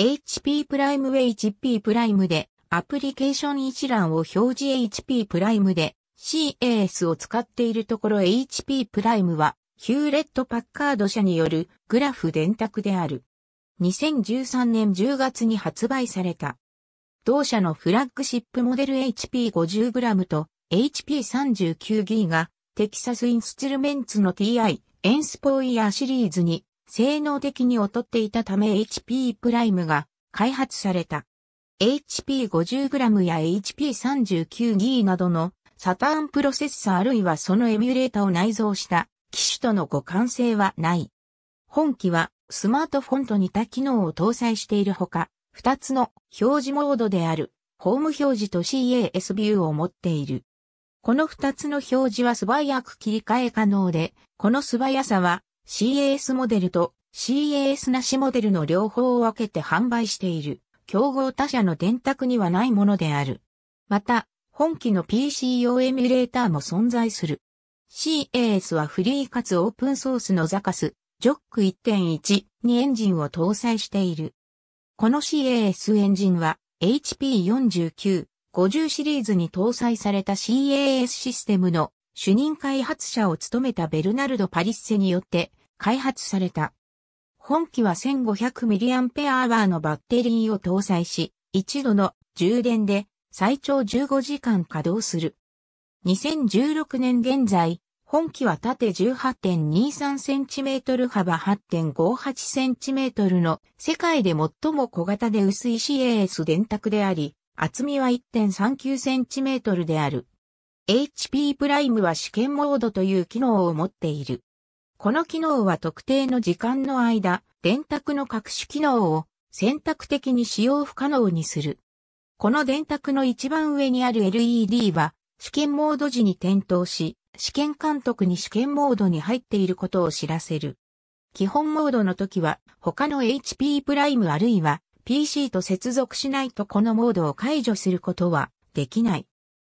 HP プライム HP プライムでアプリケーション一覧を表示 HP プライムで CAS を使っているところ HP プライムはヒューレット・パッカード社によるグラフ電卓である。2013年10月に発売された。同社のフラッグシップモデル HP50g と HP39G がテキサスインスツルメンツの TI エンスポイヤーシリーズに性能的に劣っていたため HP プライムが開発された。HP50g や HP39G などのサターンプロセッサあるいはそのエミュレータを内蔵した機種との互換性はない。本機はスマートフォンと似た機能を搭載しているほか、2つの表示モードであるホーム表示と CAS ビューを持っている。この2つの表示は素早く切り替え可能で、この素早さは CAS モデルと CAS なしモデルの両方を分けて販売している、競合他社の電卓にはないものである。また、本機の PC 用エミュレーターも存在する。CAS はフリーかつオープンソースのザカス、ジョック1.1にエンジンを搭載している。この CAS エンジンは HP49、50シリーズに搭載された CAS システムの主任開発者を務めたベルナルド・パリッセによって開発された。本機は 1500mAh のバッテリーを搭載し、一度の充電で最長15時間稼働する。2016年現在、本機は縦 18.23cm 幅 8.58cm の世界で最も小型で薄い CAS 電卓であり、厚みは 1.39cm である。HP プライムは試験モードという機能を持っている。この機能は特定の時間の間、電卓の各種機能を選択的に使用不可能にする。この電卓の一番上にある LED は、試験モード時に点灯し、試験監督に試験モードに入っていることを知らせる。基本モードの時は、他の HP プライムあるいは PC と接続しないとこのモードを解除することはできない。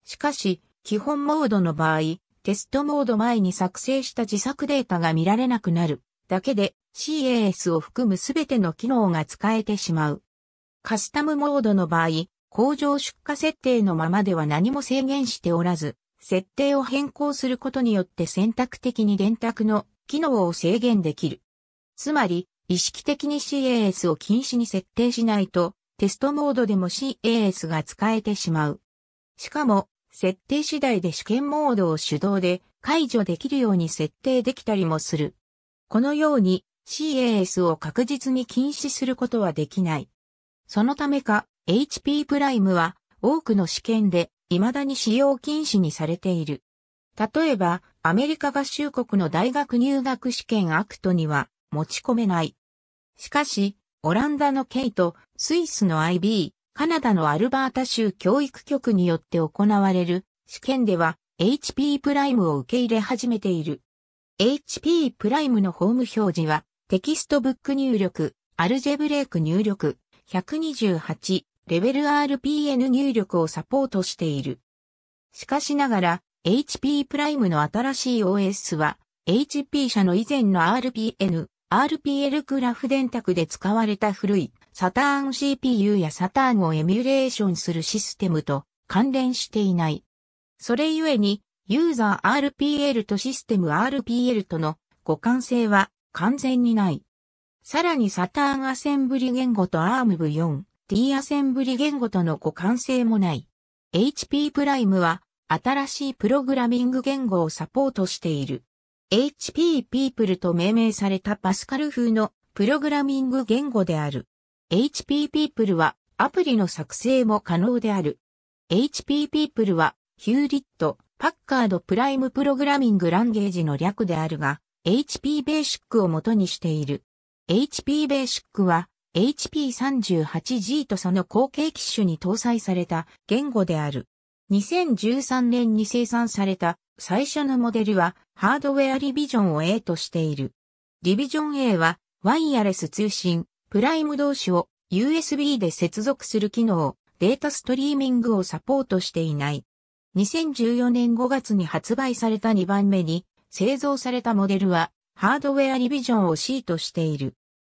しかし、基本モードの場合、テストモード前に作成した自作データが見られなくなるだけで CAS を含むすべての機能が使えてしまう。カスタムモードの場合、工場出荷設定のままでは何も制限しておらず、設定を変更することによって選択的に電卓の機能を制限できる。つまり、意識的に CAS を禁止に設定しないと、テストモードでも CAS が使えてしまう。しかも、設定次第で試験モードを手動で解除できるように設定できたりもする。このように CAS を確実に禁止することはできない。そのためか HP プライムは多くの試験で未だに使用禁止にされている。例えば、アメリカ合衆国の大学入学試験アクトには持ち込めない。しかし、オランダの K とスイスの IB、カナダのアルバータ州教育局によって行われる試験では HP プライムを受け入れ始めている。HP プライムのホーム表示はテキストブック入力、アルジェブレイク入力、128、レベル RPN 入力をサポートしている。しかしながら HP プライムの新しい OS は HP 社の以前の RPN、RPL グラフ電卓で使われた古いサターン CPU やサターンをエミュレーションするシステムと関連していない。それゆえに、ユーザー RPL とシステム RPL との互換性は完全にない。さらにサターンアセンブリ言語と ARMv4、D アセンブリ言語との互換性もない。HP プライムは新しいプログラミング言語をサポートしている。HP People と命名されたパスカル風のプログラミング言語である。HP People はアプリの作成も可能である。HP People はヒューリット、パッカードプライムプログラミングランゲージの略であるが、HP Basic を元にしている。HP Basic は HP38G とその後継機種に搭載された言語である。2013年に生産された最初のモデルはハードウェアリビジョンを A としている。リビジョン A はワイヤレス通信、プライム同士を USB で接続する機能、データストリーミングをサポートしていない。2014年5月に発売された2番目に製造されたモデルはハードウェアリビジョンを C としている。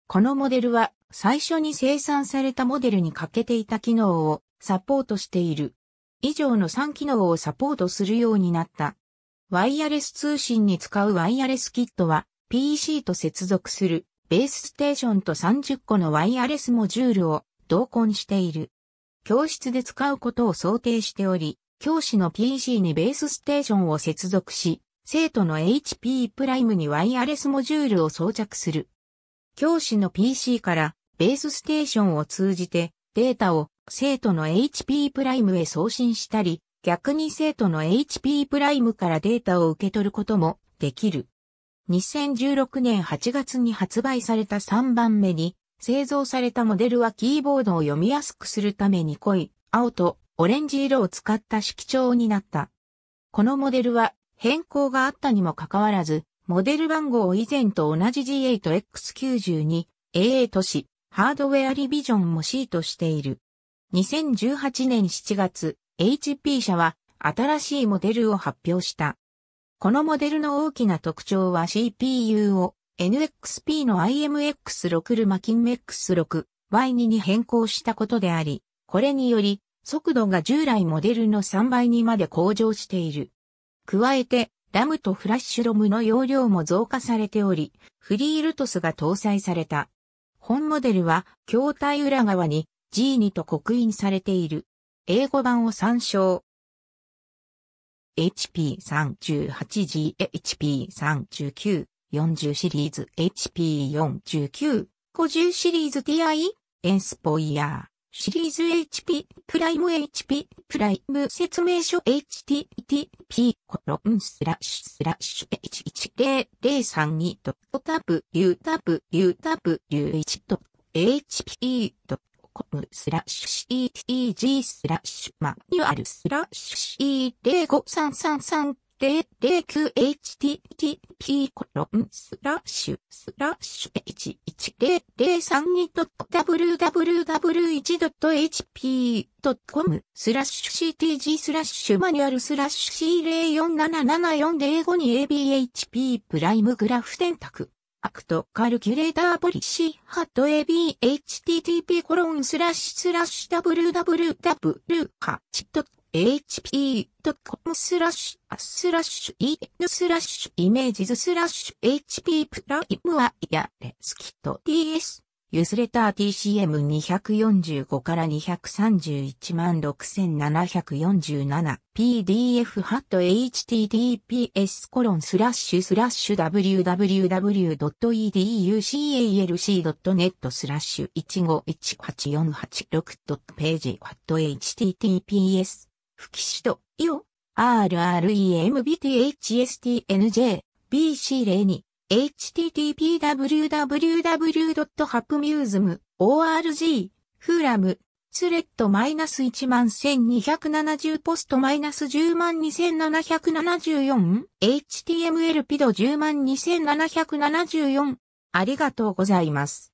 このモデルは最初に生産されたモデルに欠けていた機能をサポートしている。以上の3機能をサポートするようになった。ワイヤレス通信に使うワイヤレスキットは PC と接続するベースステーションと30個のワイヤレスモジュールを同梱している。教室で使うことを想定しており、教師の PC にベースステーションを接続し、生徒の HP プライムにワイヤレスモジュールを装着する。教師の PC からベースステーションを通じてデータを生徒の HP プライムへ送信したり、逆に生徒の HP プライムからデータを受け取ることもできる。2016年8月に発売された3番目に、製造されたモデルはキーボードを読みやすくするために濃い青とオレンジ色を使った色調になった。このモデルは変更があったにもかかわらず、モデル番号以前と同じ G8X92、AA とし、ハードウェアリビジョンも C としている。2018年7月、HP 社は新しいモデルを発表した。このモデルの大きな特徴は CPU を NXP の IMX6 ルマキン X6 Y2 に変更したことであり、これにより速度が従来モデルの3倍にまで向上している。加えて、ラムとフラッシュロムの容量も増加されており、フリールトスが搭載された。本モデルは、筐体裏側に G2 と刻印されている。英語版を参照。HP38G、HP39、40シリーズ、h p 4 9 50シリーズ TI、エンスポイヤー。シリーズ HP プライム HP プライム説明書 http コロンスラッシュスラッシュ1 1 0 0 3 2トタブ u タブータブッ1 HP .com スラッシュ CTG スラッシュマニュアルスラッシュ C053330 0 9 h t t p コロンスラッシュスラッシュ h1032.www1.hp.com 0スラッシュ ctg スラッシュマニュアルスラッシュ c 0 4 7 7 4 0 5 2 abhp プライムグラフ選択アクトカルキュレーターポリシーハット abhttp コロンスラッシュスラッシュ www ハチ hp.com スラッシュスラッシュ en スラッシュイメージズスラッシュ hp プライムはやレスキット ts ユスレター TCM245 から231万6747 PDF ハット https コロンスラッシュスラッシュ www.educalc.net スラッシュ1518486ページハット https 吹きしといよ RREMBTHSTNJ BC02 http://www.hapmusm.org e、フーラム、スレッド -11270 ポスト1 0 2 7 7 4 html ピド1 0 2 7 7 4ありがとうございます。